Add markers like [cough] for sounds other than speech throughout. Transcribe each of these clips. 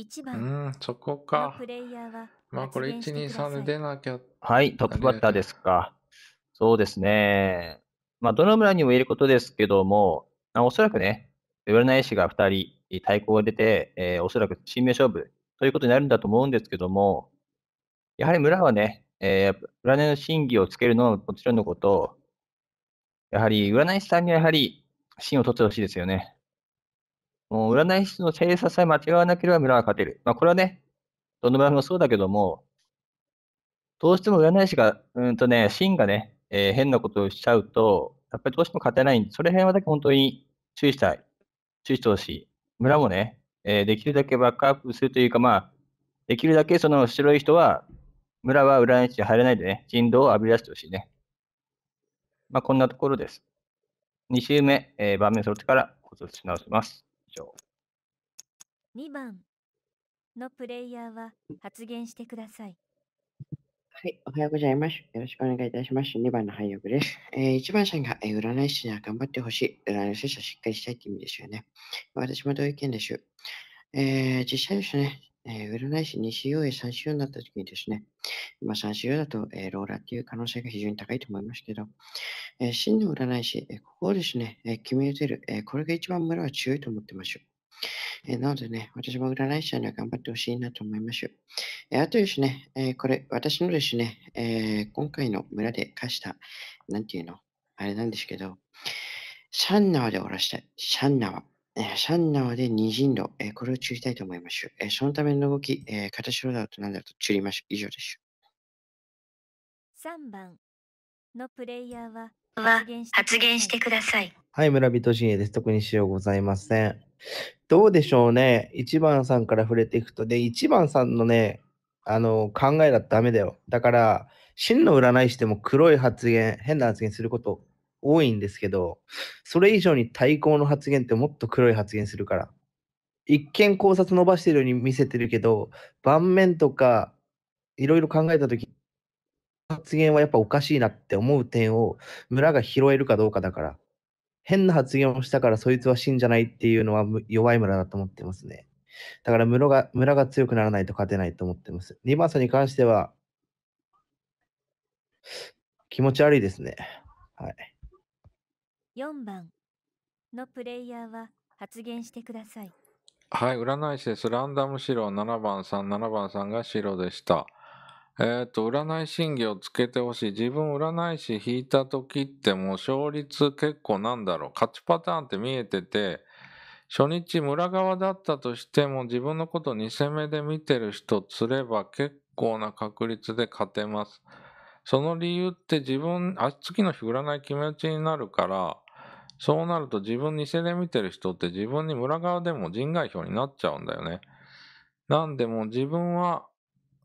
1番。そこか。まあこれ1、2、3で出なきゃ。はい、トップバッターですか。そうですね。まあどの村にもいることですけども、あおそらくね、占い師が2人対抗が出て、えー、おそらく新名勝負ということになるんだと思うんですけども、やはり村はね、えー、占いの真偽をつけるのはもちろんのこと、やはり占い師さんにはやはり芯を取ってほしいですよね。もう占い師の精査さえ間違わなければ村は勝てる。まあ、これはね、どの村もそうだけども、どうしても占い師が、うんとね、芯がね、えー、変なことをしちゃうと、やっぱりどうしても勝てないんで、それ辺はだけ本当に注意したい。注意してほしい。村もね、えー、できるだけバックアップするというか、まあ、できるだけその白い人は、村は占い師に入れないでね、人道を浴び出してほしいね。まあ、こんなところです。2週目、えー、盤面揃ってから、骨折し直します。長2番のプレイヤーは発言してください。はい、おはようございます。よろしくお願いいたします。2番の配役です。えー、1番さんが、えー、占い師には頑張ってほしい。占い師はしっかりしたいって意味ですよね。私も同意見です。えー、実際ですね、えー、占い師2 CO へ3週になった時にですね、まあ、3週だと、えー、ローラっていう可能性が非常に高いと思いますけど、えー、真の占い師、えここをですね、え決め打てる、えこれが一番村は強いと思ってます。えなのでね、私も占い師さんには頑張ってほしいなと思います。えあとですね、えこれ、私のですね、え今回の村で課した、なんていうの、あれなんですけど、シャンナワでおらしたい。シャンナワ。シャンナーで二人路、えー、これを注意したいと思います。えー、そのための動き、えー、形をだと何だと注意ましょう。以上です。3番のプレイヤーは発言してください。はい、村人陣営です。特にしようございません。どうでしょうね。1番さんから触れていくと。で、1番さんのね、あの、考えだとダメだよ。だから、真の占い師でも黒い発言、変な発言すること多いんですけど、それ以上に対抗の発言ってもっと黒い発言するから。一見考察伸ばしてるように見せてるけど、盤面とかいろいろ考えた時発言はやっぱおかしいなって思う点を村が拾えるかどうかだから。変な発言をしたからそいつは死んじゃないっていうのは弱い村だと思ってますね。だから村が村が強くならないと勝てないと思ってます。リ番さんに関しては気持ち悪いですね。はい。4番のプレイヤーは発言してください。はい、占い師です。ランダム白7番さん、7番さんが白でした。えっ、と、占い審議をつけてほしい。自分占い師引いた時ってもう勝率結構なんだろう。勝ちパターンって見えてて、初日村側だったとしても自分のこと2戦目で見てる人釣れば結構な確率で勝てます。その理由って自分、あ次の日占い決め打ちになるから、そうなると自分偽で見てる人って自分に村側でも人外表になっちゃうんだよね。なんでも自分は、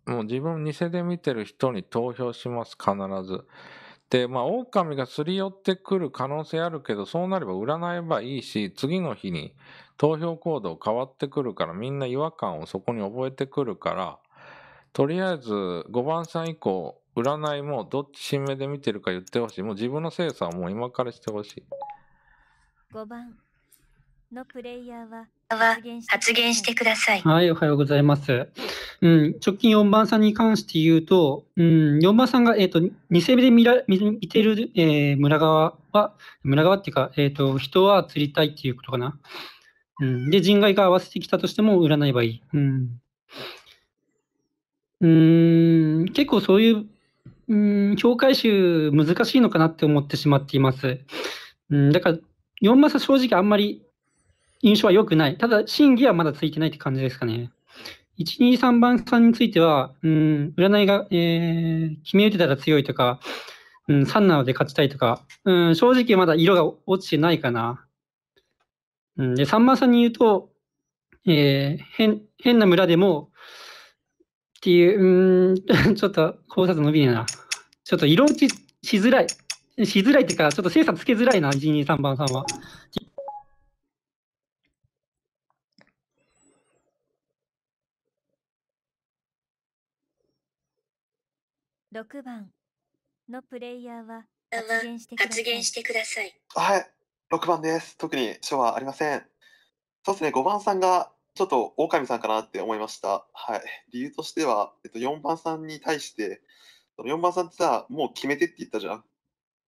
もう自分偽で見てる人に投票します、必ず。で、まあ、狼がすり寄ってくる可能性あるけど、そうなれば占えばいいし、次の日に投票行動変わってくるから、みんな違和感をそこに覚えてくるから、とりあえず5番さん以降、占いもどっち新目で見てるか言ってほしい。もう自分の精査はもう今からしてほしい。5番のプレイヤーは発言してください。はい、おはようございます。うん、直近4番さんに関して言うと、うん、4番さんが、えーと、偽2世目で見ら見てる、えー、村側は、村側っていうか、えーと、人は釣りたいっていうことかな。うん、で、人外が合わせてきたとしても占えばいい。うん、うん結構そういう境界集難しいのかなって思ってしまっています。うん、だから、4マス正直あんまり印象は良くない。ただ、審議はまだついてないって感じですかね。1、2、3番さんについては、うん、占いが、えー、決め打てたら強いとか、うん、3なので勝ちたいとか、うん、正直まだ色が落ちてないかな。うん、で、3番さんに言うと、えー、変、変な村でも、っていう、うん、[laughs] ちょっと考察伸びねえな。ちょっと色落ちしづらい。しづらいっていうか、ちょっと精査つけづらいな、12、3番さんは。6番のプレイヤーは発言してください。言さいはい、6番です。特に書はありません。そうですね、5番さんがちょっと狼さんかなって思いました。はい。理由としては、えっと、4番さんに対して、4番さんってさ、もう決めてって言ったじゃん。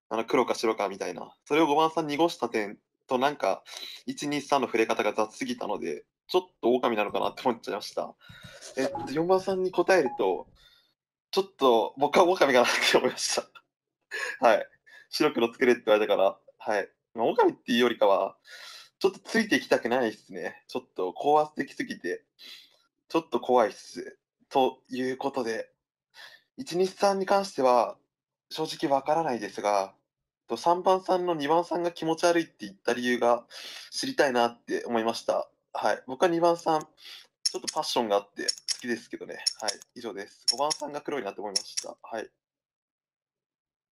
あの、黒か白かみたいな。それを5番さん濁した点と、なんか、1、2、3の触れ方が雑すぎたので、ちょっと狼なのかなって思っちゃいました。えっと、4番さんに答えると、ちょっと僕は狼かなって思いました。はい。白黒作れって言われたから、はい。まあ、狼っていうよりかは、ちょっとついていきたくないっすね。ちょっと高圧的すぎて、ちょっと怖いっす。ということで、1日さんに関しては、正直わからないですが、3番さんの2番さんが気持ち悪いって言った理由が知りたいなって思いました。はい。僕は2番さん、ちょっとパッションがあって好きですけどね。はい。以上です。5番さんが黒いなって思いました。はい。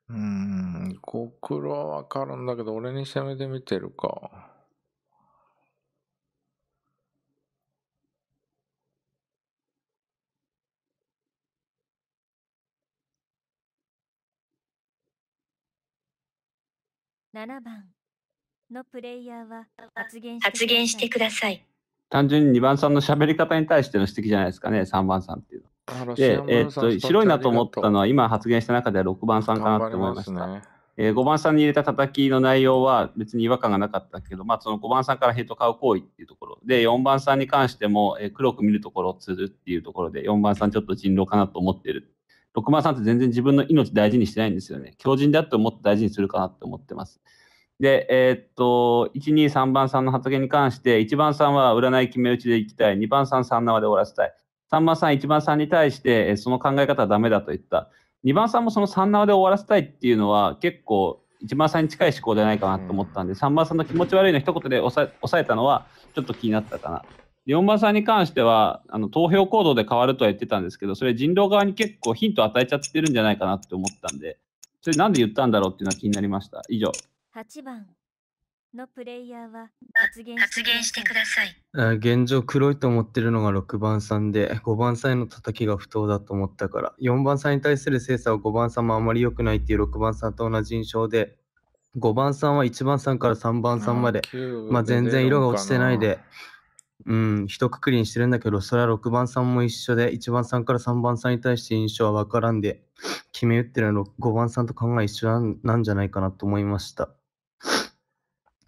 うん、黒はわかるんだけど、俺に攻めてみてるか。7番のプレイヤーは発言発言してください。単純に2番さんの喋り方に対しての指摘じゃないですかね、3番さんっていうの。で、えー、っと、白いなと思ったのは、今発言した中では6番さんかなと思いました。ねえー、5番さんに入れた叩きの内容は別に違和感がなかったけど、まあ、その5番さんからヘッド買う行為っていうところで、4番さんに関しても、えー、黒く見るところをつるっていうところで、4番さんちょっと人狼かなと思ってる6番さんって全然自分の命大事にしてないんですよね。強靭であってももっと大事にするかなって思ってます。で、えー、っと、1、2、3番さんの発言に関して、1番さんは占い決め打ちでいきたい、2番さん3縄で終わらせたい、3番さん、1番さんに対して、その考え方はダメだと言った。2番さんもその3縄で終わらせたいっていうのは結構1番さんに近い思考じゃないかなと思ったんで、3番さんの気持ち悪いの一言で抑えたのはちょっと気になったかな。4番さんに関してはあの投票行動で変わるとは言ってたんですけど、それ人道側に結構ヒント与えちゃってるんじゃないかなって思ったんで、それなんで言ったんだろうっていうのは気になりました。以上。8番のプレイヤーは発言してください。現状黒いと思ってるのが6番さんで、5番さんへの叩きが不当だと思ったから、4番さんに対する精査は5番さんもあまり良くないっていう6番さんと同じ印象で、5番さんは1番さんから3番さんまで、まあ、全然色が落ちてないで。うん、一括りにしてるんだけど、それは6番さんも一緒で、1番さんから3番さんに対して印象は分からんで、決め打ってるの5番さんと考え一緒なんじゃないかなと思いました。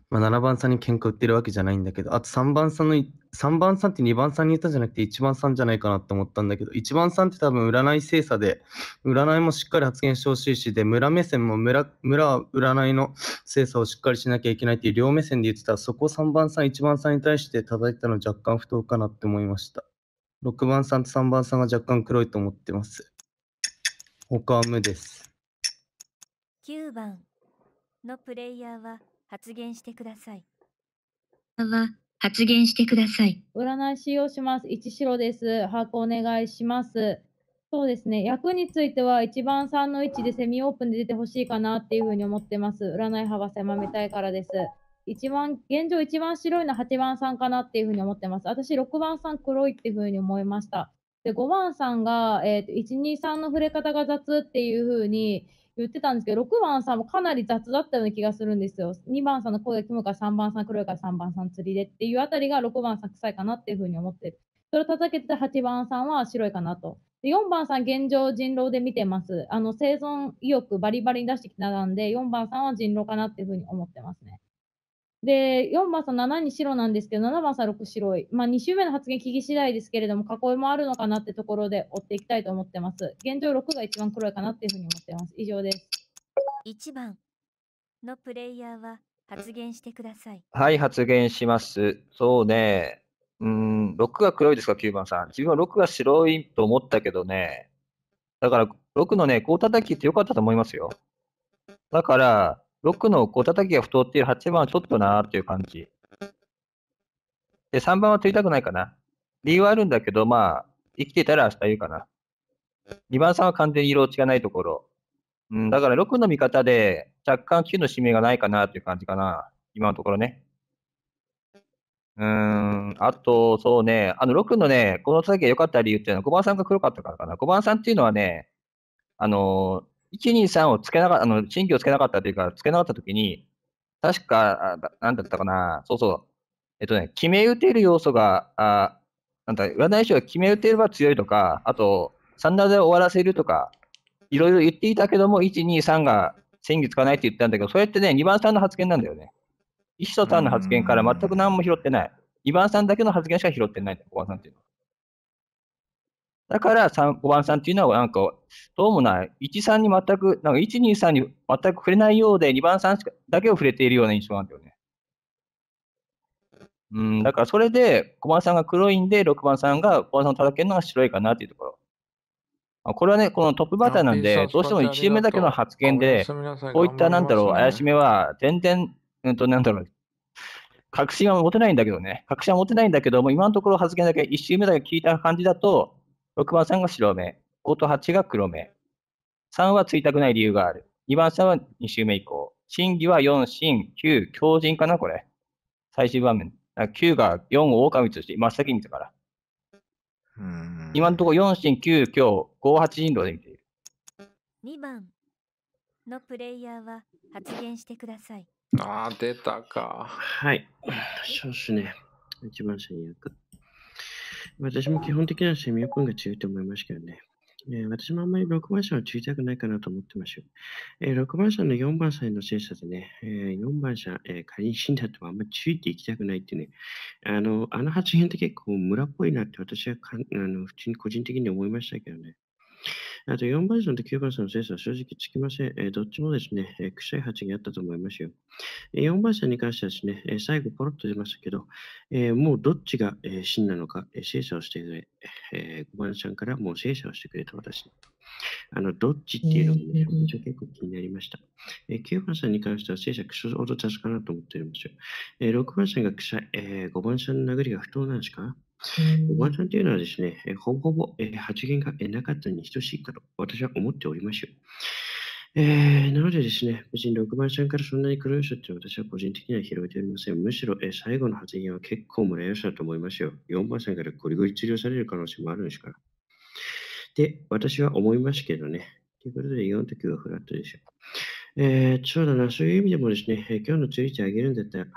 まあ、7番さんに喧嘩売ってるわけじゃないんだけど、あと3番さんの、3番さんって2番さんに言ったんじゃなくて1番さんじゃないかなって思ったんだけど、1番さんって多分占い精査で、占いもしっかり発言してほしいし、で、村目線も村、村は占いの精査をしっかりしなきゃいけないっていう両目線で言ってたら、そこ3番さん、1番さんに対して叩いたの若干不当かなって思いました。6番さんと3番さんが若干黒いと思ってます。他は無です。9番のプレイヤーは発言してください。は発言してください。占い使用します。一白です。把握お願いします。そうですね。役については1番3の位置でセミオープンで出てほしいかなっていうふうに思ってます。占い幅狭めたいからです。一番、現状一番白いのは8番さんかなっていうふうに思ってます。私6番さん黒いっていうふうに思いました。で、5番さんが、えーと、1、2、3の触れ方が雑っていうふうに、言ってたんですけど、6番さんもかなり雑だったような気がするんですよ。2番さんの声がキむから3番さん黒いから3番さん釣りでっていうあたりが6番さん臭いかなっていうふうに思ってる。それを叩けてた8番さんは白いかなと。で4番さん現状人狼で見てます。あの生存意欲バリバリに出してきたなんで、4番さんは人狼かなっていうふうに思ってますね。で、4番さん7に白なんですけど、7番さん6白い。まあ、2周目の発言聞き次第ですけれども、囲いもあるのかなってところで追っていきたいと思ってます。現状6が一番黒いかなっていうふうに思ってます。以上です。1番のプレイヤーは発言してください。はい、発言します。そうね。うん、6が黒いですか、9番さん。自分は6が白いと思ったけどね。だから、6のね、こう叩きってよかったと思いますよ。だから、6の小叩きが太っている8番はちょっとなーっていう感じ。で、3番は取りたくないかな。理由はあるんだけど、まあ、生きてたら明日言うかな。2番さんは完全に色落ちがないところ。うん、だから6の見方で若干9の指名がないかなという感じかな。今のところね。うーん、あと、そうね、あの6のね、この叩きが良かった理由っていうのは5番さんが黒かったからかな。5番さんっていうのはね、あのー123をつけなかった、あの、新規をつけなかったというか、つけなかったときに、確か、あなんだったかな、そうそう、えっとね、決め打てる要素が、あなんだ、占い師は決め打てれば強いとか、あと、ダーで終わらせるとか、いろいろ言っていたけども、1、2、3が先月つかないって言ったんだけど、それってね、2番さんの発言なんだよね。1と3の発言から全く何も拾ってない。2番さんだけの発言しか拾ってない小川さんっていうのは。だから3 5番さんっていうのは、なんか、どうもな、い、1、3に全く、なんか1、2、3に全く触れないようで、2番さんだけを触れているような印象なんだよね。うん、だからそれで、5番さんが黒いんで、6番さんが5番さんを叩けるのが白いかなっていうところ。これはね、このトップバッターなんで、どうしても1周目だけの発言で、こういったなんだろう、怪しめは、全然、うんと、なんだろう、確信は持てないんだけどね、確信は持てないんだけども、今のところ発言だけ、1周目だけ聞いた感じだと、6番さんが白目、5と8が黒目。3はついたくない理由がある。2番さんは2周目以降。審議は4、審、9、強靭かなこれ。最終場面。9が4を狼として真っ先に見たから。うん今のところ4審、9、強、5、8人狼で見ている。2番のプレイヤーは発言してください。ああ、出たか。はい。そうすね。一番下に私も基本的にはセミオープンが強いと思いますけどね。えー、私もあんまり6番車は強いたくないかなと思ってますよ。えー、6番車の4番車の精査でね、えー、4番車、えー、仮に死んだとあんまり強いていきたくないってね、あのあの発言って結構村っぽいなって私はかあの普通に個人的に思いましたけどね。あと4番手と9番手のセンスは正直つきません。えー、どっちもですね、えー、臭い鉢にあったと思いますよ。え4番手に関してはですね、えー、最後ポロッと出ましたけど、えー、もうどっちが、えー、真なのか、えー、精査をしてくれ、えー、5番さんからもう精査をしてくれと私。あの、どっちっていうのもね、私は結構気になりました。えー、9番さんに関しては、聖者くそほど確かなと思ってるんますよ。えー、6番さんがくい、えー、5番さんの殴りが不当なんですか5番さんというのはですね、えー、ほぼほぼ、えー、発言がなかったに等しいかと私は思っておりますよ。えー、なのでですね、別に6番さんからそんなに黒い人って私は個人的には広げておりません。むしろ、えー、最後の発言は結構もらえましだと思いますよ。4番さんからゴリゴリ治療される可能性もあるんですから。って私は思いますけどね。ということで、4と9はフラットでしょう。えー、そうだな、そういう意味でもですね、今日の釣り値あげるんだったら8、8、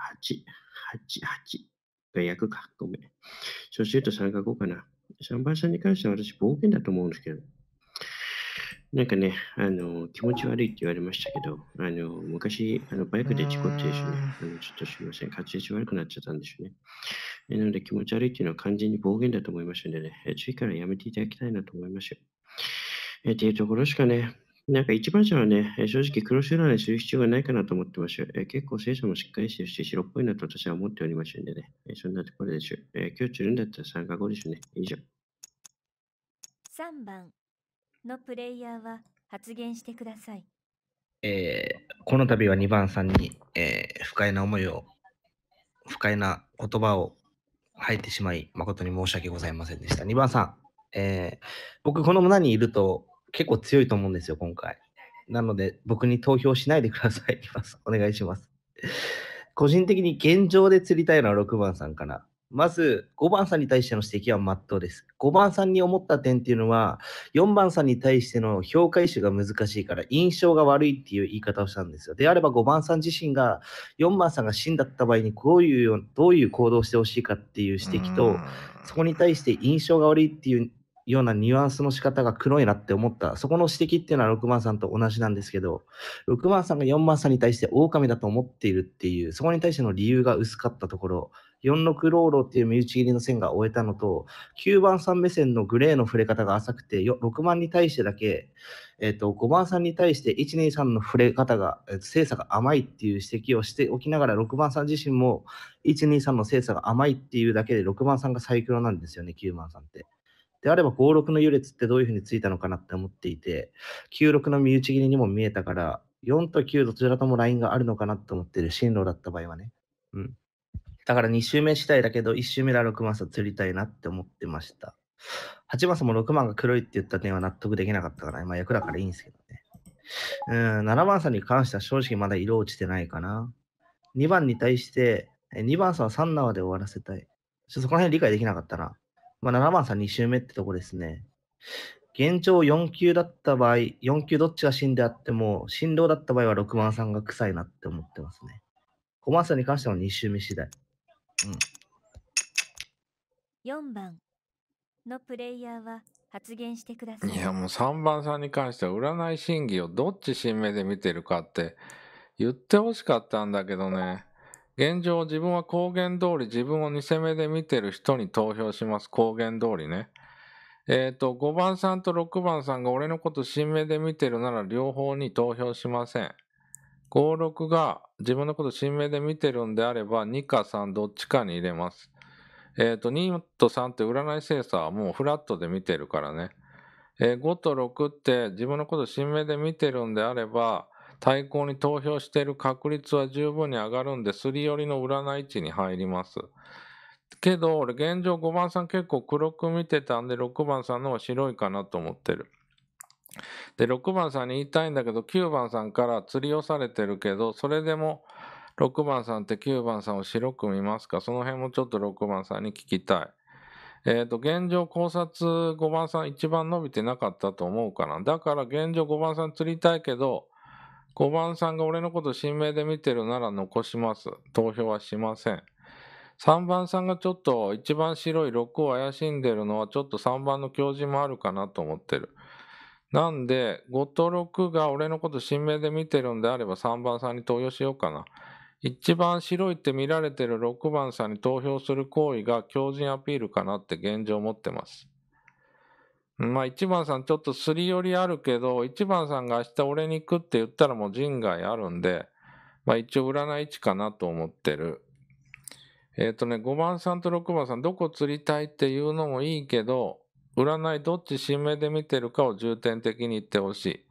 8が役か。ごめん。そうすると3か5かな。3番さんに関しては私、冒険だと思うんですけど。なんかね、あの、気持ち悪いって言われましたけど、あの、昔、あのバイクで事故ってですね、あのちょっとすみません、滑舌悪くなっちゃったんですよね。えなので、気持ち悪いっていうのは完全に暴言だと思いますのでね、え次からやめていただきたいなと思いますよ。えっていうところしかね、なんか一番じはね、正直黒白占いする必要がないかなと思ってます。え結構精査もしっかりしてるし、白っぽいなと私は思っておりましたんでね、えそんなところでしう。え今日釣るんだったら参加後ですね。以上。3番のプレイヤーは発言してください。えー、この度は2番さんに、えー、不快な思いを、不快な言葉を吐いてしまい、誠に申し訳ございませんでした。2番さん、えー、僕、この村にいると結構強いと思うんですよ、今回。なので、僕に投票しないでください。お願いします。個人的に現状で釣りたいのは6番さんかな。まず、5番さんに対しての指摘は真っ当です。5番さんに思った点っていうのは、4番さんに対しての評価意思が難しいから、印象が悪いっていう言い方をしたんですよ。であれば、5番さん自身が、4番さんが死んだった場合に、こういう、どういう行動をしてほしいかっていう指摘と、そこに対して印象が悪いっていうようなニュアンスの仕方が黒いなって思った。そこの指摘っていうのは6番さんと同じなんですけど、6番さんが4番さんに対して狼だと思っているっていう、そこに対しての理由が薄かったところ、4クローロっていう身内切りの線が終えたのと、9番3目線のグレーの触れ方が浅くて、6番に対してだけ、えー、と、5番3に対して1、2、3の触れ方が、えー、精査が甘いっていう指摘をしておきながら、6番3自身も1、2、3の精査が甘いっていうだけで、6番3がサイクロなんですよね、9番3って。であれば5、6の優劣ってどういうふうについたのかなって思っていて、9、6の身内切りにも見えたから、4と9どちらともラインがあるのかなと思ってる進路だった場合はね。うん。だから2周目次第だけど、1周目は6マスを釣りたいなって思ってました。8マスも6万が黒いって言った点は納得できなかったから、まあ役だからいいんですけどね。うん、7番さんに関しては正直まだ色落ちてないかな。2番に対して、2番さんは3縄で終わらせたい。ちょそこら辺理解できなかったな。まあ、7番さん2周目ってとこですね。現状4級だった場合、4級どっちが死んであっても、振動だった場合は6番さんが臭いなって思ってますね。5番さんに関しては2周目次第。うん、4番のプレイヤーは発言してください。いやもう3番さんに関しては占い審議をどっち新目で見てるかって言ってほしかったんだけどね。現状自分は公言通り自分を偽目で見てる人に投票します。公言通りね。えっ、ー、と、5番さんと6番さんが俺のこと新目で見てるなら両方に投票しません。56が自分のこと新名で見てるんであれば、2か3どっちかに入れます。えっ、ー、と、2と3って占い精査はもうフラットで見てるからね。えー、5と6って自分のこと新名で見てるんであれば、対抗に投票してる確率は十分に上がるんで、すり寄りの占い値に入ります。けど、俺現状5番さん結構黒く見てたんで、6番さんの方が白いかなと思ってる。で、6番さんに言いたいんだけど、9番さんから釣り寄されてるけど、それでも6番さんって9番さんを白く見ますかその辺もちょっと6番さんに聞きたい。えっ、ー、と、現状考察5番さん一番伸びてなかったと思うかな。だから現状5番さん釣りたいけど、5番さんが俺のこと新名で見てるなら残します。投票はしません。3番さんがちょっと一番白い6を怪しんでるのはちょっと3番の教授もあるかなと思ってる。なんで、5と6が俺のこと新名で見てるんであれば3番さんに投票しようかな。一番白いって見られてる6番さんに投票する行為が強靭アピールかなって現状持ってます。まあ1番さんちょっとすり寄りあるけど、1番さんが明日俺に行くって言ったらもう人外あるんで、まあ一応占い値かなと思ってる。えっ、ー、とね、5番さんと6番さんどこ釣りたいっていうのもいいけど、占いどっち新名で見てるかを重点的に言ってほしい。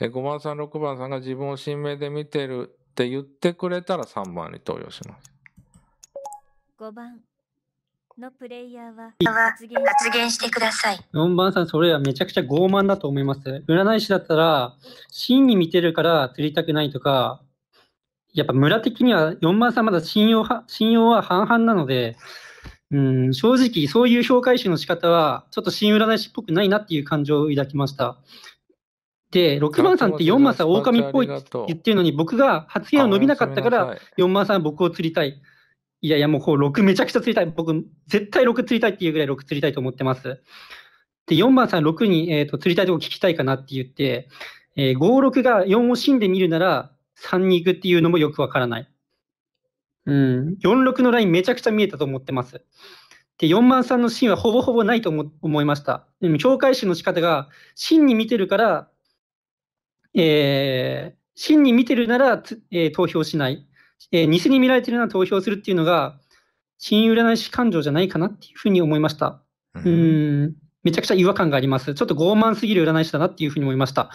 え5番さん、6番さんが自分を新名で見てるって言ってくれたら3番に投与します。5番のプレイヤーは発言発言してください。4番さん、それはめちゃくちゃ傲慢だと思います。占い師だったら、真に見てるから釣りたくないとか、やっぱ村的には4番さんまだ信用は信用は半々なので、うん、正直、そういう評価意識の仕方は、ちょっと新占い師っぽくないなっていう感情を抱きました。で、6番さんって4番さん狼っぽいって言ってるのに、僕が発言を伸びなかったから、4番さん僕を釣りたい。いやいや、もうこう6めちゃくちゃ釣りたい。僕、絶対6釣りたいっていうぐらい6釣りたいと思ってます。で、4番さん6に、えーと釣りたいとこ聞きたいかなって言って、えー、5、6が4を死んでみるなら3に行くっていうのもよくわからない。うん、46のラインめちゃくちゃ見えたと思ってます。で、4万3のシーンはほぼほぼないと思思いました。でも、境界集の仕方が、真に見てるから、えー、真に見てるなら、えー、投票しない。えー、偽に見られてるなら投票するっていうのが、真占い師感情じゃないかなっていうふうに思いました。うん、ん、めちゃくちゃ違和感があります。ちょっと傲慢すぎる占い師だなっていうふうに思いました。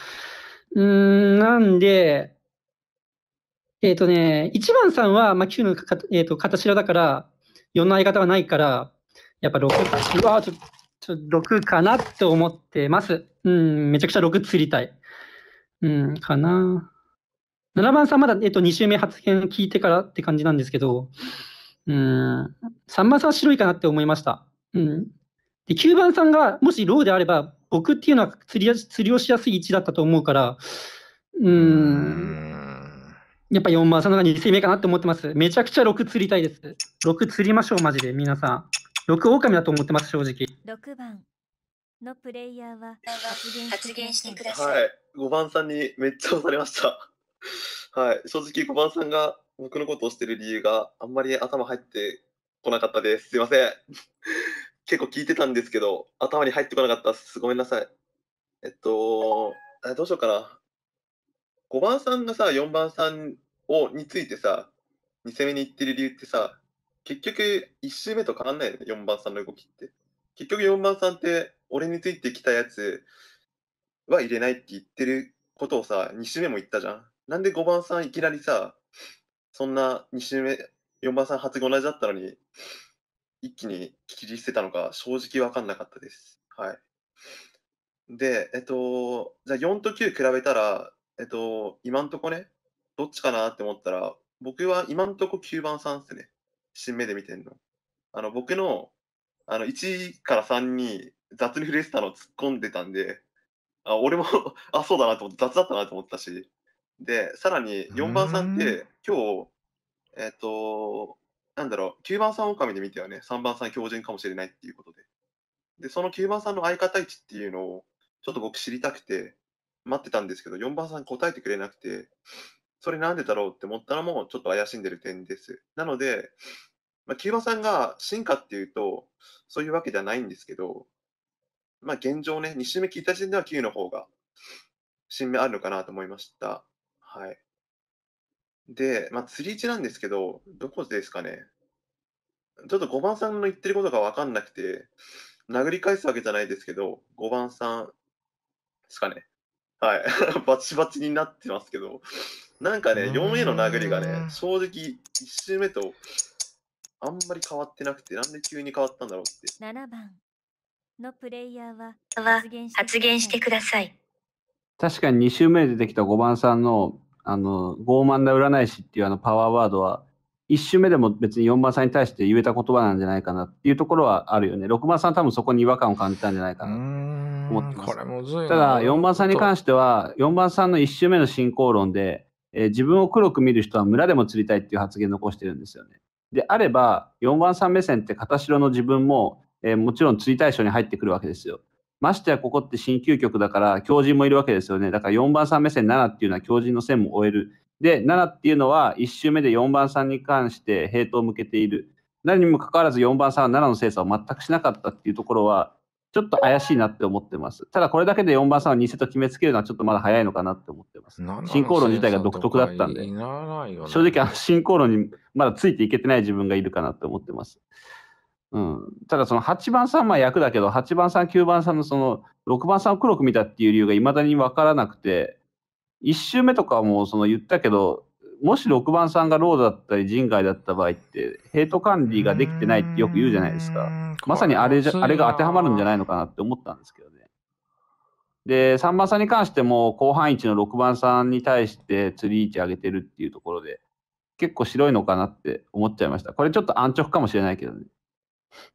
うん、なんで、えっ、ー、とね、1番さんは、まあ、9のか、えーと、形だから、4の相方はないから、やっぱ6、うわちょ、ちょ、6かなって思ってます。うん、めちゃくちゃ6釣りたい。うん、かな。7番さんまだ、えっ、ー、と、2週目発言聞いてからって感じなんですけど、うん、3番さんは白いかなって思いました。うん。で、9番さんが、もしローであれば、僕っていうのは釣り釣りをしやすい位置だったと思うから、うんやっぱ4番さんの中に1位かなって思ってます。めちゃくちゃ6釣りたいです。6釣りましょう、マジで、皆さん。6狼だと思ってます、正直。6番のプレイヤーは発言してください。はい、5番さんにめっちゃ押されました。はい、正直5番さんが僕のことをしてる理由があんまり頭入ってこなかったです。すいません。結構聞いてたんですけど、頭に入ってこなかったです。ごめんなさい。えっと、えどうしようかな。5番さんがさ、4番さんをについてさ、2戦目に行ってる理由ってさ、結局1周目と変わんないよね、4番さんの動きって。結局4番さんって、俺についてきたやつは入れないって言ってることをさ、2周目も言ったじゃん。なんで5番さんいきなりさ、そんな2周目、4番さん初同じだったのに、一気に切り捨てたのか、正直分かんなかったです。はい。で、えっと、じゃあ4と9比べたら、えっと、今んとこね、どっちかなって思ったら、僕は今んとこ9番さんっすね。新目で見てんの。あの、僕の、あの、1から3に雑に触れてたの突っ込んでたんで、あ俺も [laughs] あ、そうだなと思って、雑だったなと思ったし。で、さらに4番さんって、今日、えっ、と、なんだろう、9番さん狼で見てはね、3番さん狂人かもしれないっていうことで。で、その9番さんの相方位置っていうのを、ちょっと僕知りたくて、待ってたんですけど、4番さん答えてくれなくて、それなんでだろうって思ったのもちょっと怪しんでる点です。なので、まあ、キュさんが進化っていうと、そういうわけじゃないんですけど、まあ、現状ね、2周目聞いた時点では9の方が、新芽あるのかなと思いました。はい。で、まあ、釣り位置なんですけど、どこですかね。ちょっと5番さんの言ってることがわかんなくて、殴り返すわけじゃないですけど、5番さんですかね。はい。[laughs] バチバチになってますけど、なんかね、4A の殴りがね、正直、1周目とあんまり変わってなくて、なんで急に変わったんだろうって。7番のプレイヤーは発言発言してください。確かに2周目で出てきた5番さんの、あの、傲慢な占い師っていうあのパワーワードは、1周目でも別に4番さんに対して言えた言葉なんじゃないかなっていうところはあるよね。6番さん多分そこに違和感を感じたんじゃないかな。思ってます。ただ、4番さんに関しては、4番さんの1周目の進行論で、えー、自分を黒く見る人は村でも釣りたいっていう発言を残してるんですよね。であれば、4番さん目線って片白の自分も、えー、もちろん釣り対象に入ってくるわけですよ。ましてやここって新究極だから強靭もいるわけですよね。だから4番さん目線7っていうのは強靭の線も終える。で、7っていうのは1周目で4番さんに関してヘイトを向けている。何にもかかわらず4番さんは7の精査を全くしなかったっていうところは、ちょっと怪しいなって思ってます。ただこれだけで4番さんを偽と決めつけるのはちょっとまだ早いのかなって思ってます。進行論自体が独特だったんで、正直あの進行論にまだついていけてない自分がいるかなって思ってます。うん、ただその8番さんは役だけど、8番さん、9番さんのその6番さんを黒く見たっていう理由が未だに分からなくて、1周目とかもその言ったけど、もし6番さんがローだったり人外だった場合ってヘイト管理ができてないってよく言うじゃないですかまさにあれじゃあれが当てはまるんじゃないのかなって思ったんですけどねで3番さんに関しても後半置の6番さんに対して釣り位置上げてるっていうところで結構白いのかなって思っちゃいましたこれちょっと安直かもしれないけどね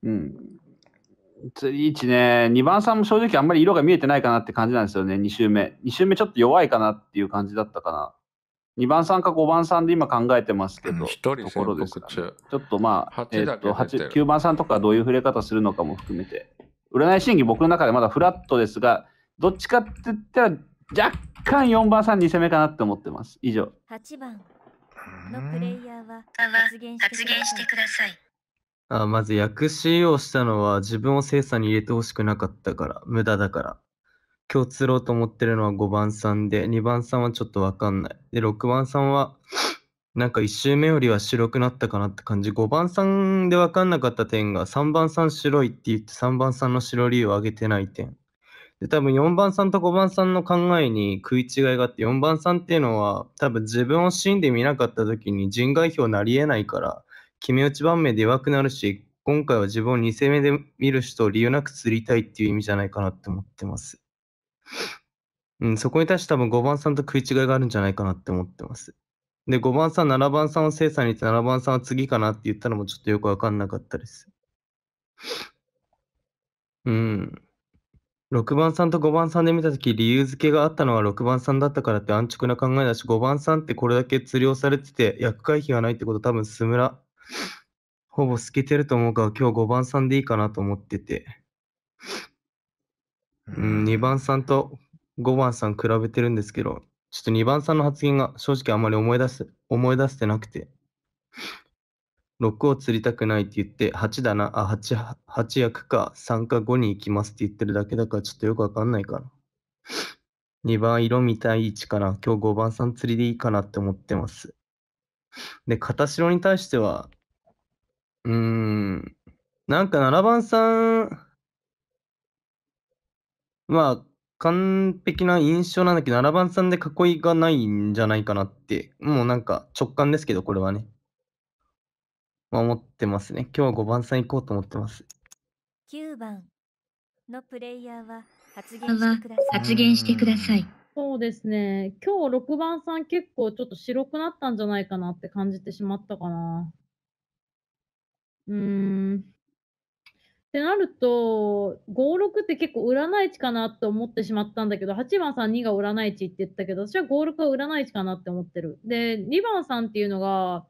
うん釣り位置ね、2番さんも正直あんまり色が見えてないかなって感じなんですよね、2周目。2周目ちょっと弱いかなっていう感じだったかな。2番さんか5番さんで今考えてますけど、1人ところです、ね、ちょっとまあ、えっと9番さんとかどういう触れ方するのかも含めて、占い審議、僕の中でまだフラットですが、どっちかって言ったら、若干4番さんに攻めかなって思ってます。以上。8番のプレイヤーは発言してください。あまず、訳詞をしたのは自分を精査に入れてほしくなかったから、無駄だから。今日釣ろうと思ってるのは5番さんで、2番さんはちょっとわかんない。で、6番さんは、なんか1周目よりは白くなったかなって感じ。5番さんでわかんなかった点が、3番さん白いって言って3番さんの白理由を挙げてない点。で、多分4番さんと5番さんの考えに食い違いがあって、4番さんっていうのは、多分自分を死んで見なかった時に人外表なり得ないから、決め打ち番名で弱くなるし、今回は自分を2戦目で見る人を理由なく釣りたいっていう意味じゃないかなって思ってます。うん、そこに対して多分5番さんと食い違いがあるんじゃないかなって思ってます。で、5番さん、7番さんを精査にって、7番さんは次かなって言ったのもちょっとよくわかんなかったです。うん。6番さんと5番さんで見たとき、理由付けがあったのは6番さんだったからって安直な考えだし、5番さんってこれだけ釣りをされてて、厄介費がないってこと、多分スムラ、ほぼ透けてると思うから、今日5番さんでいいかなと思ってて。うん、2番さんと5番さん比べてるんですけど、ちょっと2番さんの発言が正直あんまり思い出す、思い出してなくて、6を釣りたくないって言って、8だな、あ、8、8役か、3か5に行きますって言ってるだけだから、ちょっとよくわかんないかな。2番色見たい位置かな、今日5番さん釣りでいいかなって思ってます。で、片白に対しては、うーん、なんか7番さん、まあ、完璧な印象なんだけど、7番さんで囲いがないんじゃないかなって、もうなんか直感ですけど、これはね。まあ、思ってますね。今日は5番さん行こうと思ってます。9番のプレイヤーは発言してください。発言してください。そうですね。今日6番さん結構ちょっと白くなったんじゃないかなって感じてしまったかな。うーん。ってなると、56って結構占い値かなって思ってしまったんだけど、8番さん2が占い値って言ったけど、私は56は占い値かなって思ってる。で、2番さんっていうのが、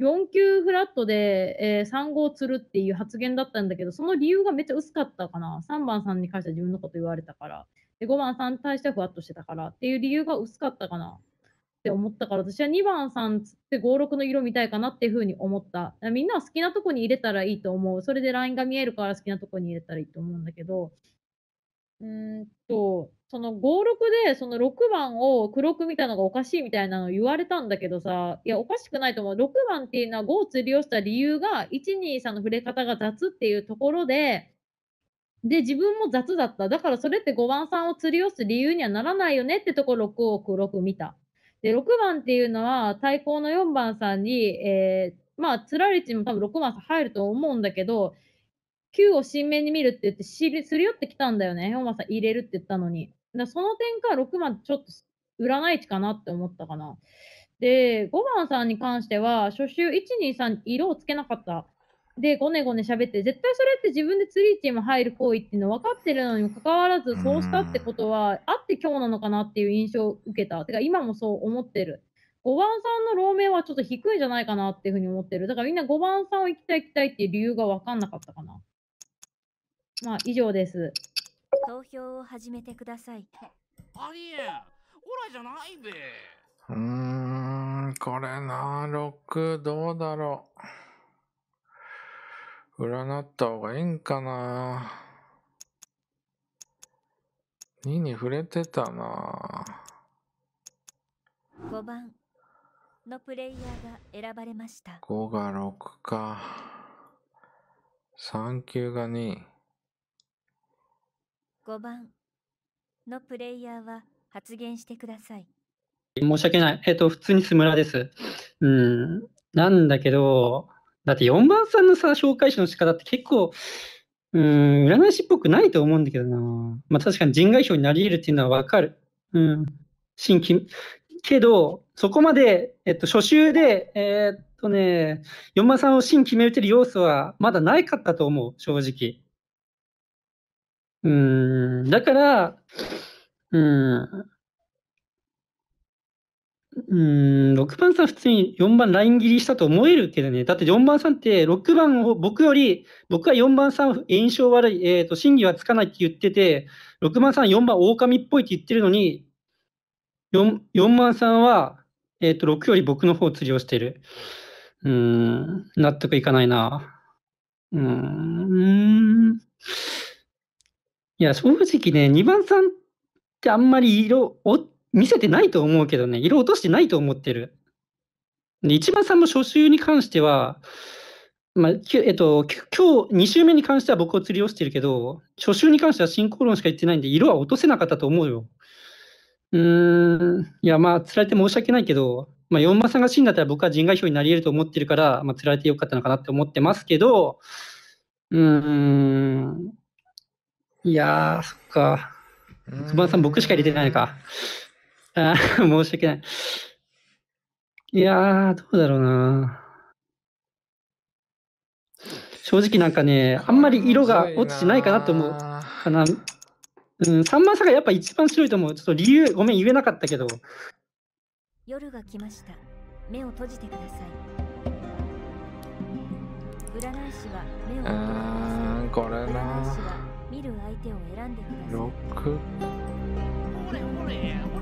4級フラットで、えー、3号釣るっていう発言だったんだけど、その理由がめっちゃ薄かったかな。3番さんに関しては自分のこと言われたから。で、5番さんに対してはふわっとしてたからっていう理由が薄かったかな。って思ったから私は2番さんつって56の色見たいかなっていうふうに思ったみんなは好きなとこに入れたらいいと思うそれでラインが見えるから好きなとこに入れたらいいと思うんだけどうんとその56でその6番を黒く見たのがおかしいみたいなの言われたんだけどさいやおかしくないと思う6番っていうのは5を釣りをした理由が123の触れ方が雑っていうところでで、自分も雑だった。だからそれって5番さんを釣り寄す理由にはならないよねってところ6を黒く見た。で、6番っていうのは、対抗の4番さんに、えー、まあ、つられちも多分6番さん入ると思うんだけど、9を新面に見るって言って、すり寄ってきたんだよね。4番さん入れるって言ったのに。だその点か6番ちょっと占い値かなって思ったかな。で、5番さんに関しては、初週1、2、3、色をつけなかった。でごねごね喋って絶対それって自分で釣りーチーム入る行為っていうの分かってるのにもかかわらずそうしたってことはあって今日なのかなっていう印象を受けたてか今もそう思ってる5番さんの老面はちょっと低いんじゃないかなっていうふうに思ってるだからみんな5番さんを行きたい行きたいっていう理由が分かんなかったかなまあ以上です投票を始めてくださいありえオラじゃないべうーんこれな6どうだろう占った方がええんかな2に触れてたな5番のプレイヤーが選ばれました5が6か3級が25番のプレイヤーは発言してください申し訳ないえっ、と普通にスムラですうんなんだけどだって4番さんのさ、紹介書の仕方って結構、うん、占い師っぽくないと思うんだけどな。まあ確かに人外表になり得るっていうのはわかる。うん。新規。けど、そこまで、えっと、初週で、えー、っとね、4番さんを新決めてる要素はまだないかったと思う、正直。うん、だから、うん、うん、6番さん普通に4番ライン切りしたと思えるけどね。だって4番さんって6番を僕より、僕は4番さん印象悪い、えっ、ー、と、審議はつかないって言ってて、6番さん4番狼っぽいって言ってるのに、4, 4番さんは、えっ、ー、と、6より僕の方釣りをしてる。うん、納得いかないな。うん。いや、正直ね、2番さんってあんまり色、おっ見せてないと思うけどね、色落としてないと思ってる。で、一番さんも初週に関しては、まあ、えっと、今日、2週目に関しては僕を釣りをしてるけど、初週に関しては進行論しか言ってないんで、色は落とせなかったと思うよ。うーん、いや、まあ、釣られて申し訳ないけど、まあ、4馬さんが死んだったら僕は人外表になり得ると思ってるから、まあ、釣られてよかったのかなって思ってますけど、うん、いやー、そっか。熊番さん、僕しか入れてないか。ああ、申し訳ない。いやー、どうだろうな。正直なんかね、あんまり色が落ちてないかなと思うかな。うん、三番差がやっぱ一番白いと思う。ちょっと理由、ごめん、言えなかったけど。夜が来ました。目を閉じてください。占い師は目を閉じてください。これな。占い師は見る相手を選んでください。6。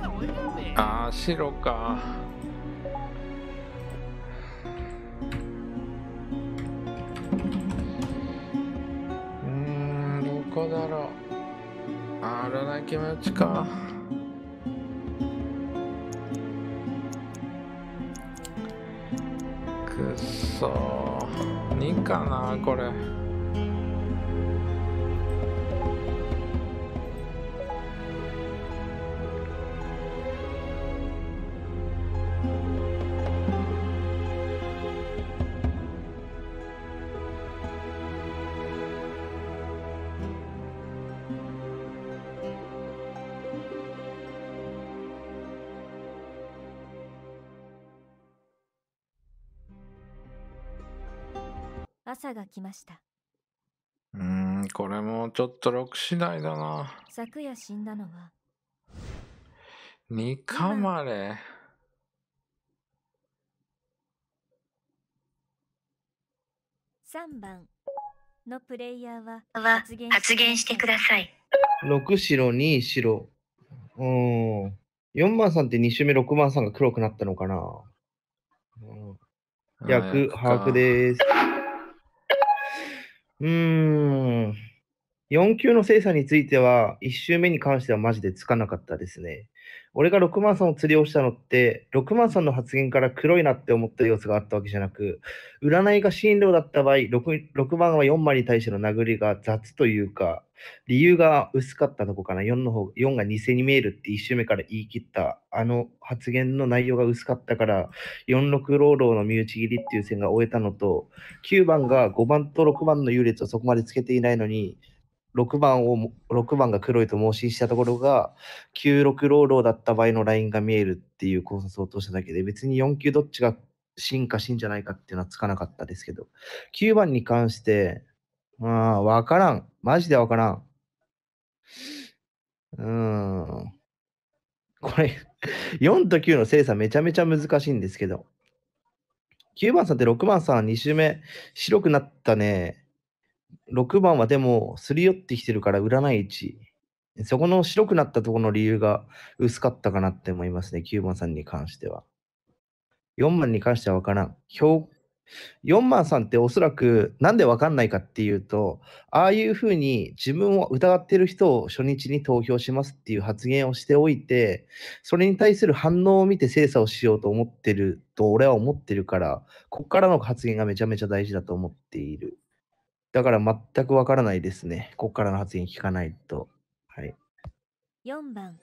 ああ白かうんどこだろうあらな持ちかくっそ2かなこれ。朝が来ましたうんこれもちょっと6次第だな昨夜死んだのはニカまレ3番のプレイヤーは発言してください6白2白うん4万んって2周目6万んが黒くなったのかな、うん、役把握ですうーん。4級の精査については、1周目に関してはマジでつかなかったですね。俺が六万さんを釣りをしたのって、六万さんの発言から黒いなって思った様子があったわけじゃなく、占いが進路だった場合、6, 万は4万に対しての殴りが雑というか、理由が薄かったとこかな、4, の方四が偽に見えるって1周目から言い切った、あの発言の内容が薄かったから、46ローの身内切りっていう線が終えたのと、9番が5番と6番の優劣をそこまでつけていないのに、6番を6番が黒いと申ししたところが96ローローだった場合のラインが見えるっていう考察を通しただけで別に4級どっちが進化しんじゃないかっていうのはつかなかったですけど9番に関してまあ分からんマジで分からんうんこれ4と9の精査めちゃめちゃ難しいんですけど9番さんって6番さん2周目白くなったね6番はでも、すり寄ってきてるから、占い位置。そこの白くなったところの理由が薄かったかなって思いますね、9番さんに関しては。4番に関しては分からん。4番さんっておそらくなんで分かんないかっていうと、ああいうふうに自分を疑ってる人を初日に投票しますっていう発言をしておいて、それに対する反応を見て精査をしようと思ってると俺は思ってるから、こっからの発言がめちゃめちゃ大事だと思っている。だから全くわからないですね。ここからの発言聞かないと。はい。4番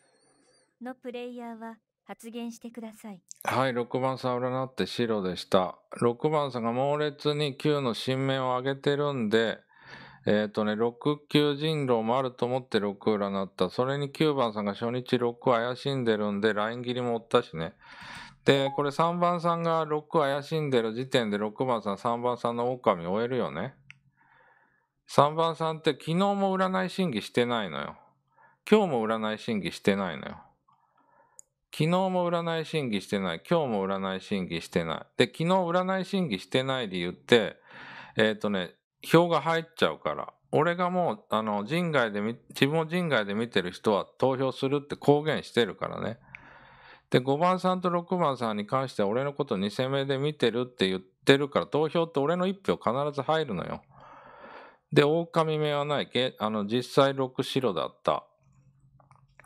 のプレイヤーは発言してください。はい、6番さん占って白でした。6番さんが猛烈に9の新名を上げてるんで、えっ、ー、とね、6級人狼もあると思って6占った。それに9番さんが初日6怪しんでるんで、ライン切りもおったしね。で、これ3番さんが6怪しんでる時点で6番さん、3番さんの狼を終えるよね。3番さんって昨日も占い審議してないのよ。今日も占い審議してないのよ。昨日も占い審議してない。今日も占い審議してない。で、昨日占い審議してない理由って、えっ、ー、とね、票が入っちゃうから。俺がもう、あの、人外で、自分を人外で見てる人は投票するって公言してるからね。で、5番さんと6番さんに関しては俺のこと偽目で見てるって言ってるから、投票って俺の1票必ず入るのよ。で、狼目はない。あの、実際6白だった。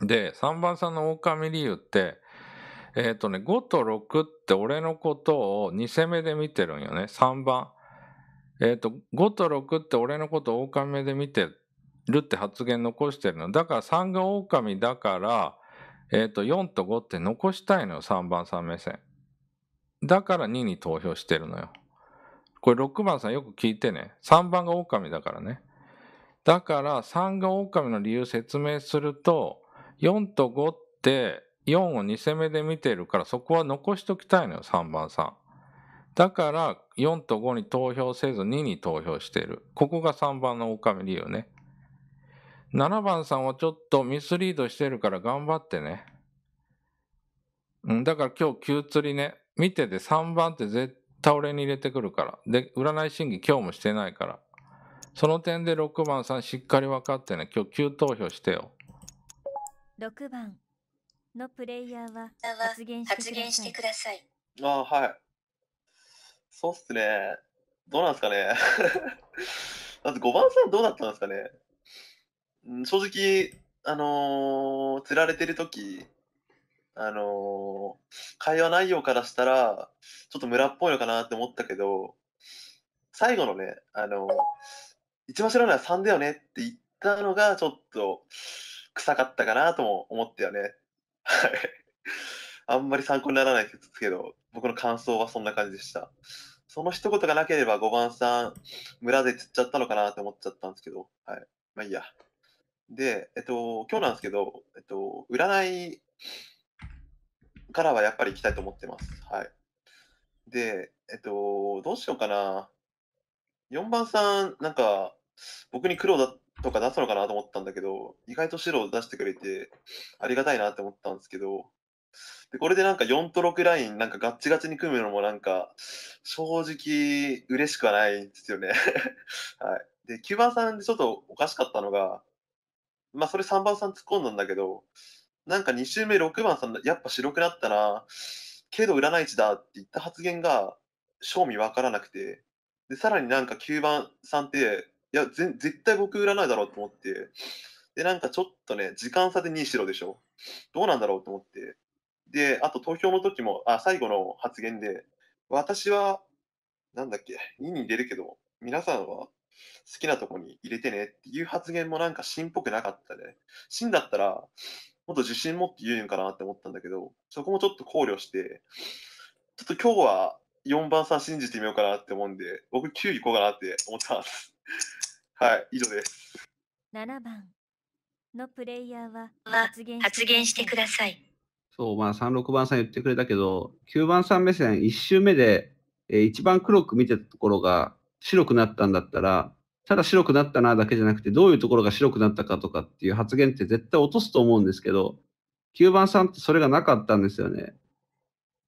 で、3番さんの狼理由って、えっ、ー、とね、5と6って俺のことを2攻めで見てるんよね。3番。えっ、ー、と、5と6って俺のことを狼目で見てるって発言残してるの。だから3が狼だから、えっ、ー、と、4と5って残したいのよ、3番さん目線。だから2に投票してるのよ。これ6番さんよく聞いてね。3番が狼だからね。だから3が狼の理由説明すると、4と5って4を2攻めで見てるからそこは残しときたいのよ、3番さん。だから4と5に投票せず2に投票してる。ここが3番の狼理由ね。7番さんはちょっとミスリードしてるから頑張ってね。うん、だから今日、9釣りね。見てて3番って絶倒れに入れてくるから。で、占い審議今日もしてないから。その点で6番さんしっかり分かってね。今日急投票してよ。6番のプレイヤーは発言してください。ああ、はい。そうっすね。どうなんですかね。まず5番さんどうだったんですかね。うん、正直、あのー、釣られてる時あのー、会話内容からしたら、ちょっと村っぽいのかなって思ったけど、最後のね、あのー、一番知らないのは3だよねって言ったのが、ちょっと臭かったかなとも思ったよね。はい。あんまり参考にならないですけど、僕の感想はそんな感じでした。その一言がなければ5番さん、村で釣っちゃったのかなって思っちゃったんですけど、はい。まあいいや。で、えっと、今日なんですけど、えっと、占いからはやっぱり行きたいと思ってます。はい。で、えっと、どうしようかな。4番さん、なんか、僕に黒だとか出すのかなと思ったんだけど、意外と白を出してくれて、ありがたいなって思ったんですけど、で、これでなんか4と6ライン、なんかガッチガチに組むのもなんか、正直嬉しくはないんですよね [laughs] はい。で、9番さんでちょっとおかしかったのが、まあそれ3番さん突っ込んだんだけど、なんか2周目6番さん、やっぱ白くなったな、けど占い師だって言った発言が、正味わからなくて、で、さらになんか9番さんって、いや、ぜ絶対僕占いだろうと思って、で、なんかちょっとね、時間差で2白でしょ。どうなんだろうと思って。で、あと投票の時も、あ、最後の発言で、私は、なんだっけ、2に出るけど、皆さんは好きなとこに入れてねっていう発言もなんか芯っぽくなかったね。芯だったら、もっと自信持って言えんかなって思ったんだけど、そこもちょっと考慮して、ちょっと今日は4番さん信じてみようかなって思うんで、僕9位行こうかなって思ってます。[laughs] はい、以上です。7番のプレイヤーは発言発言してください。そう、まあ3、6番さん言ってくれたけど、9番さん目線1周目で、えー、一番黒く見てたところが白くなったんだったら、ただ白くなったなだけじゃなくて、どういうところが白くなったかとかっていう発言って絶対落とすと思うんですけど、9番さんってそれがなかったんですよね。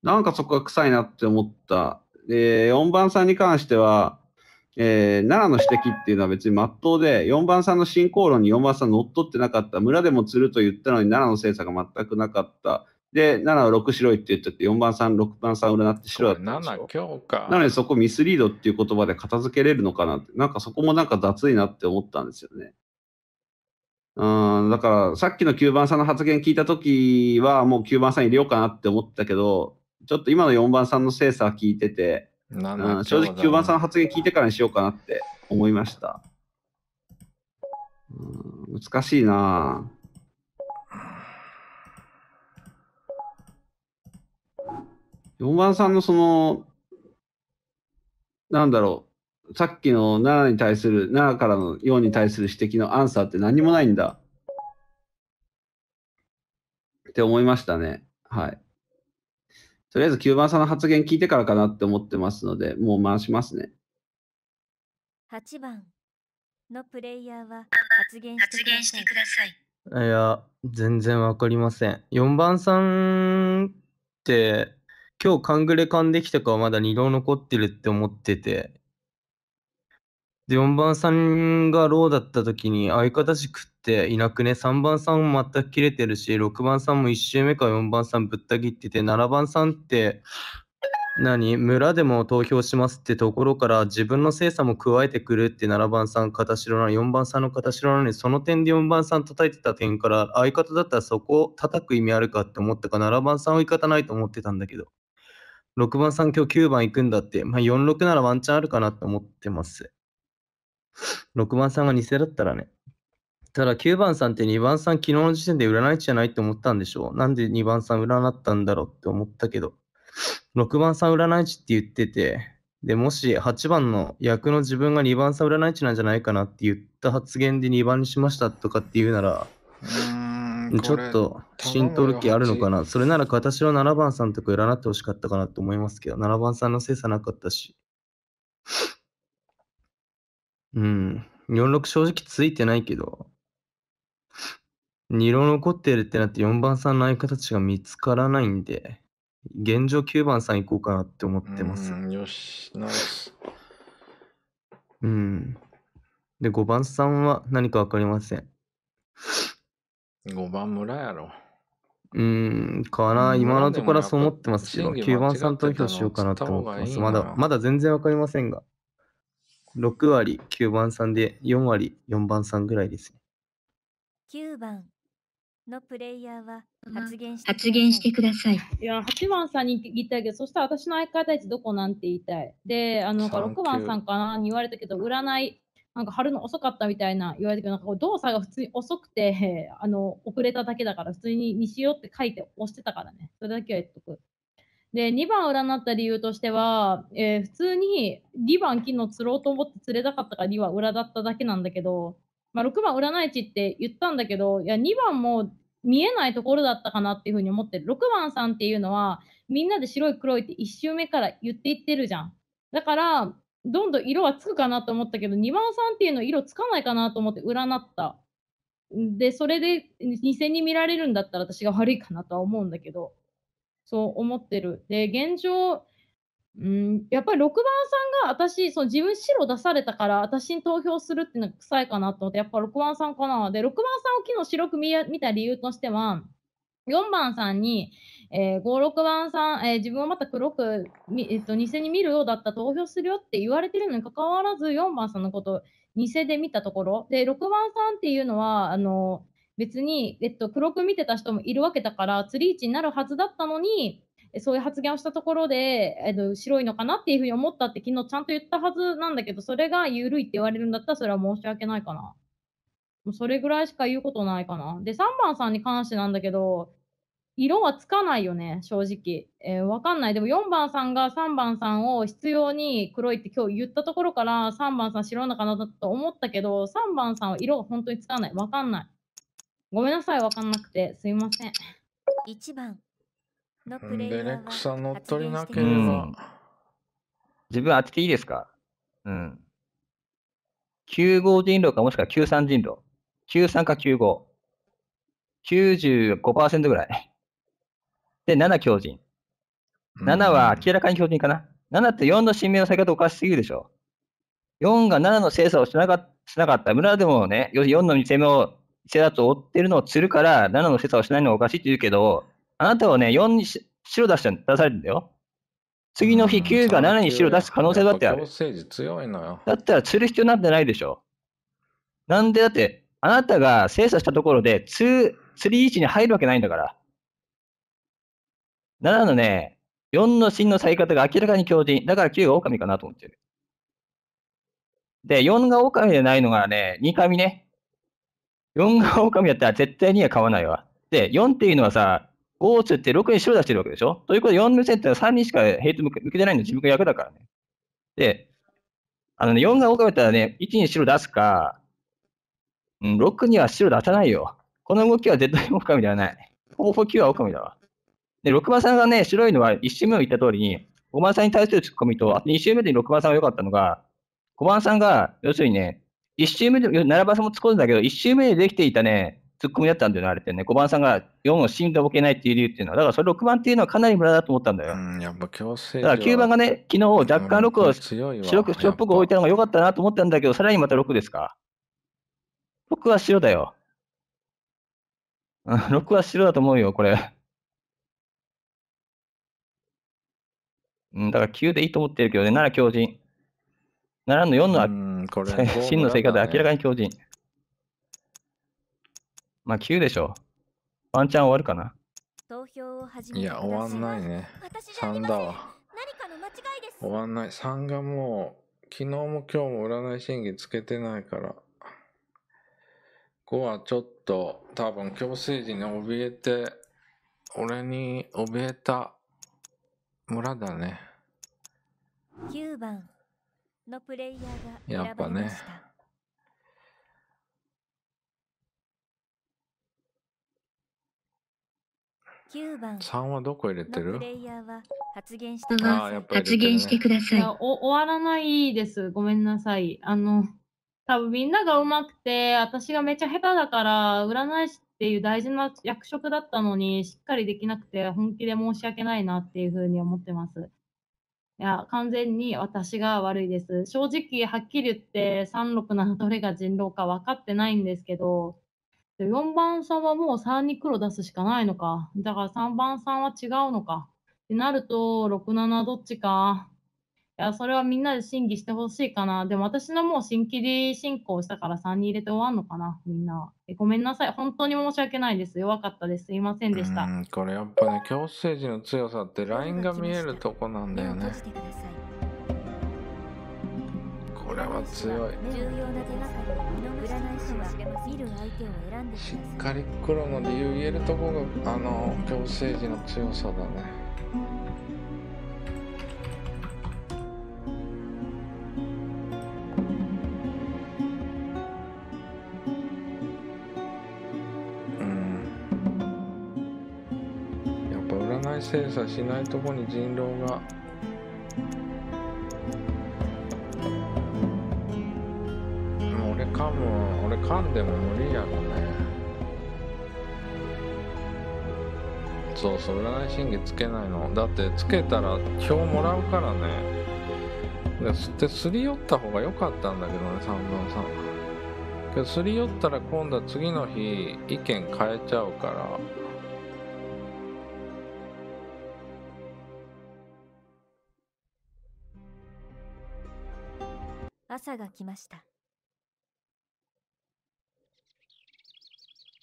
なんかそこが臭いなって思った。で、4番さんに関しては、えー、7の指摘っていうのは別に真っ当で、4番さんの進行論に4番さん乗っ取ってなかった、村でも釣ると言ったのに奈良の精査が全くなかった、で、7を6白いって言ったって4番3、6番3占って白だったんですよ。7強化。なのでそこミスリードっていう言葉で片付けれるのかなって、なんかそこもなんか雑いなって思ったんですよね。うん、だからさっきの9番さんの発言聞いた時はもう9番さん入れようかなって思ったけど、ちょっと今の4番さんの精査聞いてて、うん、正直9番さんの発言聞いてからにしようかなって思いました。うん、難しいなぁ。4番さんのその、なんだろう、さっきの7に対する、7からの4に対する指摘のアンサーって何もないんだ。って思いましたね。はい。とりあえず9番さんの発言聞いてからかなって思ってますので、もう回しますね。8番のプレイヤーは発言してください。いや、全然わかりません。4番さんって、今日カングレ缶できたかはまだ2度残ってるって思ってて、で、4番さんがローだった時に相方しくっていなくね、3番さんも全く切れてるし、6番さんも1周目か4番さんぶった切ってて、7番さんって何村でも投票しますってところから自分の精査も加えてくるって7番さん片白なの4番さんの片白なのにその点で4番さん叩いてた点から相方だったらそこを叩く意味あるかって思ったから7番さんはい方ないと思ってたんだけど6番今日9番行くんだって、まあ、46ならワンチャンあるかなと思ってます。6番さんが偽だったらね。ただ9番さんって2番さん昨日の時点で占い師じゃないって思ったんでしょう。なんで2番さん占ったんだろうって思ったけど、6番さん占い師って言ってて、で、もし8番の役の自分が2番さん占い師なんじゃないかなって言った発言で2番にしましたとかって言うなら、ちょっとんとる気あるのかな。それなら私の7番さんとか占ってほしかったかなと思いますけど、7番さんの精査なかったし。うん。46正直ついてないけど。2郎残ってるってなって4番さんの相方たちが見つからないんで、現状9番さん行こうかなって思ってます。よし、ナイス。うん。で、5番さんは何かわかりません。5番村やろ。うん、かな、今のところはそう思ってますけど、9番さん投票しようかなと思ってます。いいまだ、まだ全然わかりませんが、6割9番さんで、4割4番さんぐらいです9番のプレイヤーは発言して発言してください。いや、8番さんに言ったけど、そしたら私の相方たちどこなんて言いたい。で、あの、6番さんかなに言われたけど、占いなんか貼るの遅かったみたいな言われてけど、なんか動作が普通に遅くて、[laughs] あの、遅れただけだから、普通ににしようって書いて押してたからね。それだけは言っとく。で、2番占った理由としては、えー、普通に2番昨日釣ろうと思って釣れたかったから2は裏だっただけなんだけど、まあ、6番占い値って言ったんだけど、いや、2番も見えないところだったかなっていうふうに思ってる。6番さんっていうのは、みんなで白い黒いって1周目から言っていってるじゃん。だから、どんどん色はつくかなと思ったけど、2番さんっていうの色つかないかなと思って占った。で、それで2線に見られるんだったら私が悪いかなとは思うんだけど、そう思ってる。で、現状、うん、やっぱり6番さんが私、その自分白出されたから私に投票するっていうのが臭いかなと思って、やっぱ6番さんかな。で、6番さんを昨日白く見見た理由としては、4番さんに、えー、5、6番さん、えー、自分をまた黒く、えっと、偽に見るようだった、投票するよって言われてるのにかかわらず、4番さんのこと、偽で見たところ、で、6番さんっていうのは、あの、別に、えっと、黒く見てた人もいるわけだから、釣り位置になるはずだったのに、そういう発言をしたところで、えっと、白いのかなっていうふうに思ったって昨日ちゃんと言ったはずなんだけど、それが緩いって言われるんだったら、それは申し訳ないかな。それぐらいしか言うことないかな。で、3番さんに関してなんだけど、色はつかないよね、正直。えー、わかんない。でも4番さんが3番さんを必要に黒いって今日言ったところから3番さん白なのかなと思ったけど、3番さんは色が本当につかない。わかんない。ごめんなさい、わかんなくて。すいません。1番のプレイヤーは発乗っ取りなければ、うん。自分当てていいですかうん。95人狼かもしくは93人狼。93か95。95%ぐらい。で、7強人。7は明らかに強靭かな。7って4の新名の先げ方おかしすぎるでしょ。4が7の精査をしなかしなかった。村でもね、4の2戦目を1だと追ってるのを釣るから、7の精査をしないのがおかしいって言うけど、あなたはね、4に白出し出されるんだよ。次の日9が7に白出す可能性だってある。強いのよ。だったら釣る必要なんてないでしょ。なんでだって、あなたが精査したところで、釣り位置に入るわけないんだから。7のね、4の真のさり方が明らかに強靭。だから9が狼かなと思ってる。で、4が狼でないのがね、2神ね。4が狼だったら絶対には買わないわ。で、4っていうのはさ、5つって6に白出してるわけでしょということで4無線って3にしかヘイト向けてないの自分が役だからね。で、あのね、4が狼だったらね、1に白出すか、うん、6には白出さないよ。この動きは絶対に狼ではない。ほぼ9は狼だわ。で、6番さんがね、白いのは1周目を言った通りに、5番さんに対するツッコミと、あと2周目で6番さんが良かったのが、5番さんが、要するにね、1周目で、7番さんも突っ込んだけど、1周目でできていたね、ツッコミだったんだよな、あれってね。5番さんが4を死んでボけないっていう理由っていうのは、だからそれ6番っていうのはかなり無駄だと思ったんだよ。うん、やっぱ強制だから9番がね、昨日若干6を白く白っぽく置いたのが良かったなと思ったんだけど、さらにまた6ですか。6は白だよ。6は白だと思うよ、これ。うん、だから9でいいと思ってるけどね、7強靭。奈良の4の、うん、これ、[laughs] ね、真の性格で明らかに強靭。まあ9でしょ。ワンチャン終わるかな。投票を始めいや、終わんないね。3だわ。終わんない。3がもう、昨日も今日も占い審議つけてないから。5はちょっと、多分、強制時に怯えて、俺に怯えた。村だね。9番のプレイヤーがやっぱね。9番3はどこ入れてるプレイヤーは発言してください。発言してくださいお。終わらないです。ごめんなさい。あの、多分みんながうまくて、私がめっちゃ下手だから、占い師っていう大事な役職だったのに、しっかりできなくて、本気で申し訳ないなっていうふうに思ってます。いや、完全に私が悪いです。正直、はっきり言って、367どれが人狼か分かってないんですけど、4番さんはもう3に黒出すしかないのか。だから3番さんは違うのか。ってなると、67どっちか。や、それはみんなで審議してほしいかな。でも私のもう新規で進行したから3人入れて終わんのかな、みんな。えごめんなさい。本当に申し訳ないです。弱かったです。すいませんでした。これやっぱね、強制時の強さってラインが見えるとこなんだよね。これは強い。しっかり黒の理由言えるとこが、あの、強制時の強さだね。精査しないとこに人狼が俺噛む俺噛んでも無理やろねそうそう占い審議つけないのだってつけたら票もらうからねですり寄った方が良かったんだけどね3分さんけどすり寄ったら今度は次の日意見変えちゃうから朝が来ました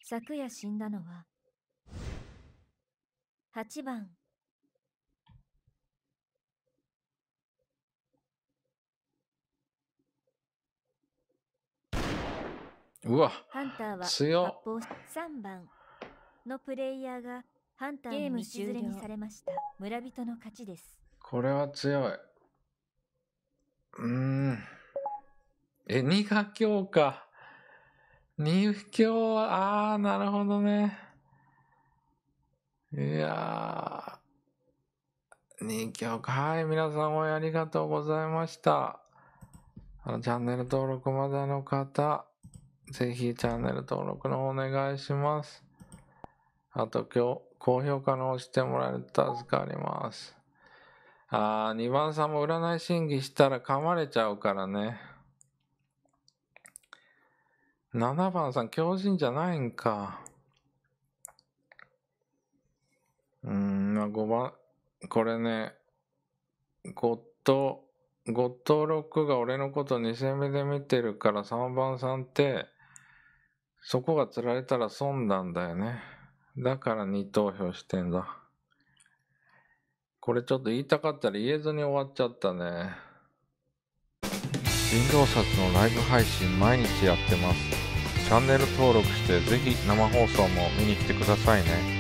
昨夜死んだのは8番うわハンターは強3番のプレイヤーがハンターゲに道連れにされました村人の勝ちですこれは強いうんえ、二が今か。二強は、あー、なるほどね。いやー、二強か。はい、皆さん応援ありがとうございました。あの、チャンネル登録まだの方、ぜひチャンネル登録の方お願いします。あと今日、高評価の押してもらえると助かります。あー、2番さんも占い審議したら噛まれちゃうからね。7番さん、強人じゃないんか。うん、あ5番、これね、ゴッド、ゴッド6が俺のこと2戦目で見てるから3番さんって、そこが釣られたら損なんだよね。だから2投票してんだ。これちょっと言いたかったら言えずに終わっちゃったね。人狼殺のライブ配信毎日やってます。チャンネル登録して、ぜひ生放送も見に来てくださいね。